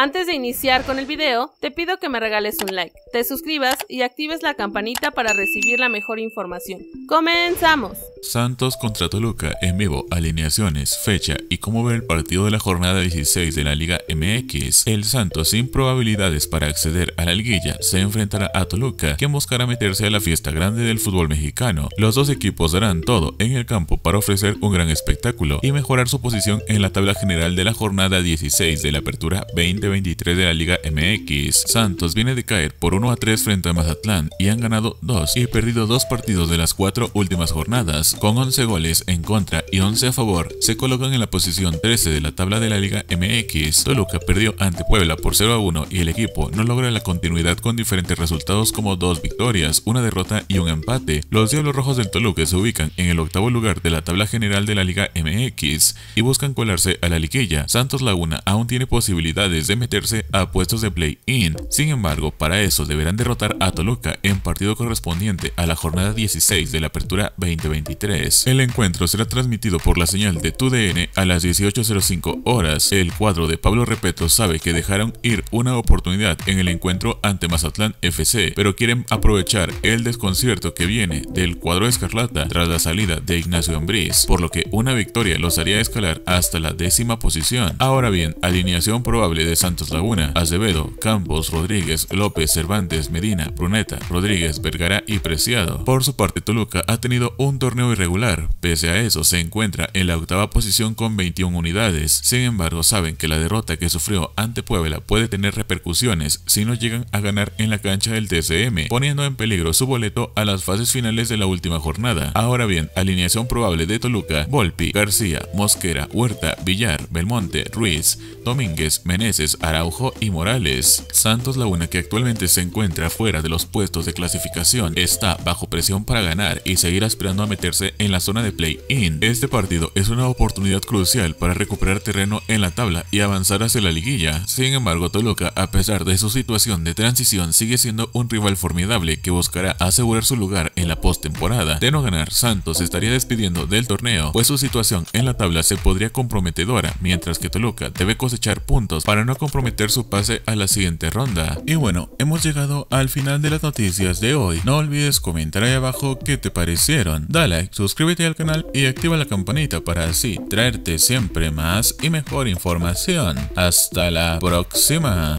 Antes de iniciar con el video, te pido que me regales un like, te suscribas y actives la campanita para recibir la mejor información. ¡Comenzamos! Santos contra Toluca en vivo, alineaciones, fecha y cómo ver el partido de la jornada 16 de la Liga MX. El Santos sin probabilidades para acceder a la liguilla se enfrentará a Toluca, que buscará meterse a la fiesta grande del fútbol mexicano. Los dos equipos darán todo en el campo para ofrecer un gran espectáculo y mejorar su posición en la tabla general de la jornada 16 de la apertura 20 23 de la Liga MX. Santos viene de caer por 1 a 3 frente a Mazatlán y han ganado 2 y perdido 2 partidos de las 4 últimas jornadas. Con 11 goles en contra y 11 a favor, se colocan en la posición 13 de la tabla de la Liga MX. Toluca perdió ante Puebla por 0 a 1 y el equipo no logra la continuidad con diferentes resultados como 2 victorias, una derrota y un empate. Los Diablos Rojos del Toluca se ubican en el octavo lugar de la tabla general de la Liga MX y buscan colarse a la liguilla. Santos Laguna aún tiene posibilidades de meterse a puestos de play-in. Sin embargo, para eso deberán derrotar a Toluca en partido correspondiente a la jornada 16 de la Apertura 2023. El encuentro será transmitido por la señal de TUDN a las 18.05 horas. El cuadro de Pablo Repeto sabe que dejaron ir una oportunidad en el encuentro ante Mazatlán FC, pero quieren aprovechar el desconcierto que viene del cuadro escarlata tras la salida de Ignacio Ambriz, por lo que una victoria los haría escalar hasta la décima posición. Ahora bien, alineación probable de Santos Laguna, Acevedo, Campos, Rodríguez, López, Cervantes, Medina, Bruneta, Rodríguez, Vergara y Preciado. Por su parte, Toluca ha tenido un torneo irregular. Pese a eso, se encuentra en la octava posición con 21 unidades. Sin embargo, saben que la derrota que sufrió ante Puebla puede tener repercusiones si no llegan a ganar en la cancha del TCM, poniendo en peligro su boleto a las fases finales de la última jornada. Ahora bien, alineación probable de Toluca, Volpi, García, Mosquera, Huerta, Villar, Belmonte, Ruiz, Domínguez, Meneses, Araujo y Morales. Santos Laguna, que actualmente se encuentra fuera de los puestos de clasificación, está bajo presión para ganar y seguir aspirando a meterse en la zona de play-in. Este partido es una oportunidad crucial para recuperar terreno en la tabla y avanzar hacia la liguilla. Sin embargo, Toluca, a pesar de su situación de transición, sigue siendo un rival formidable que buscará asegurar su lugar en la postemporada. De no ganar, Santos estaría despidiendo del torneo, pues su situación en la tabla se podría comprometedora, mientras que Toluca debe cosechar puntos para no comprometer su pase a la siguiente ronda. Y bueno, hemos llegado al final de las noticias de hoy. No olvides comentar ahí abajo qué te parecieron. dale like, suscríbete al canal y activa la campanita para así traerte siempre más y mejor información. Hasta la próxima.